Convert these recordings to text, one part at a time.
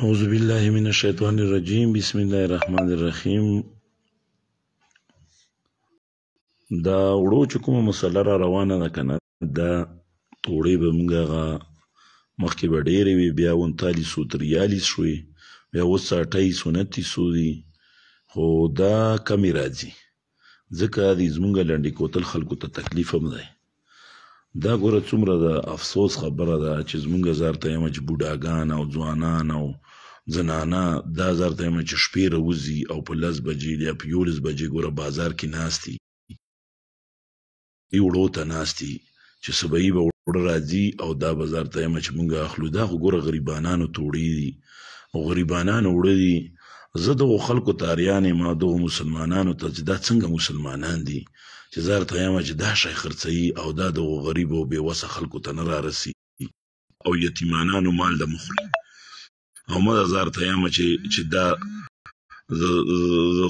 اعوذ بالله من الشیطان الرجیم بسم الله الرحمن الرحیم دا وړو چې کومه مسله را روانه ده کنه دا وړې به موږ هغه مخکې به ډېرې وي بیا انتالیس سو تریالیس شوې بیا اوس اټایس انتیس سو دي خو دا کمې راځي ځکه د زمونږ لنډې کوتل خلکو ته تکلیف هم دی دا ګوره څومره د افسوس خبره ده چې زمونږ زارته یم چې بوډاګان او ځوانان او زنانا دا زارته یم چې شپې راوځي او په لس بجې یا په یولس بجې ګوره بازار کې ناستي یو وړو ته ناستي چې صبحی به وړه راځي او دا بازار ته یم چې مونږ اخلو دا خو ګوره غریبانانو توړې دي او غریبانانو وړه دي زه دغو خلکو ته اریان یم دغو مسلمانانو ته چې دا څنګه مسلمانان دي چې زه ورته یمه چې دا شی خرڅوي او دا دغو غریبو بېوسه خلکو ته نه رارسي او یتیمانانو مال د مخوري او مه زه ورته یمه چې چې دا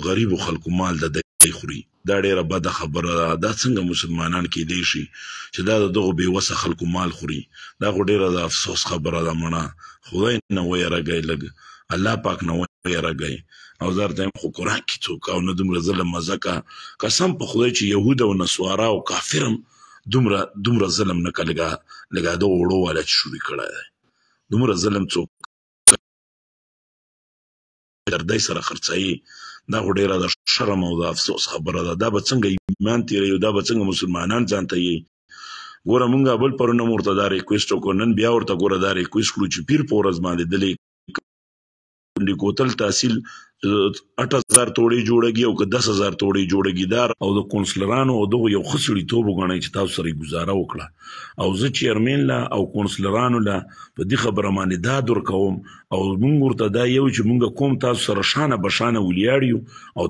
غریبو خلکو مال د دی خوري دا ډیره بد خبره ده دا څنګه مسلمانان کې دی شي چې دا دغه بې وسه خلکو مال خوري دا خو ډیره د افسوس خبره ده مړه خدای نه وای راګی لګ الله پاک نه یې راغی او زر دیم خو قران کې څوک او نه دومره ظلم مزکه قسم په خدای چې يهود او نسوارا او کافرم دومره دومره ظلم نه کلګا لګا د وړو ولا شروع کړه دومره ظلم څوک دردای سره خرڅي دا ډیره د شرم او د افسوس خبره ده دا به څنګه ایمان تیری دا به څنګه مسلمانان ځانته یي ګوره مونږه بل پرونه مرتدار ریکوست کو نن بیا ورته ګوره دا ریکوست کړو چې پیر پورز باندې دلی کلی کوتل تحصیل 8000 توړې جوړږي او 10000 توړې جوړږي دار او د کونسلرانو او دغه یو خسړی توب غنی چې تاسو سره گزاره وکړه او زه چیرمن لا او کونسلرانو لا په دې خبره باندې دا در کوم او موږ ورته دا یو چې موږ کوم تاسو سره شانه بشانه ولیاړیو او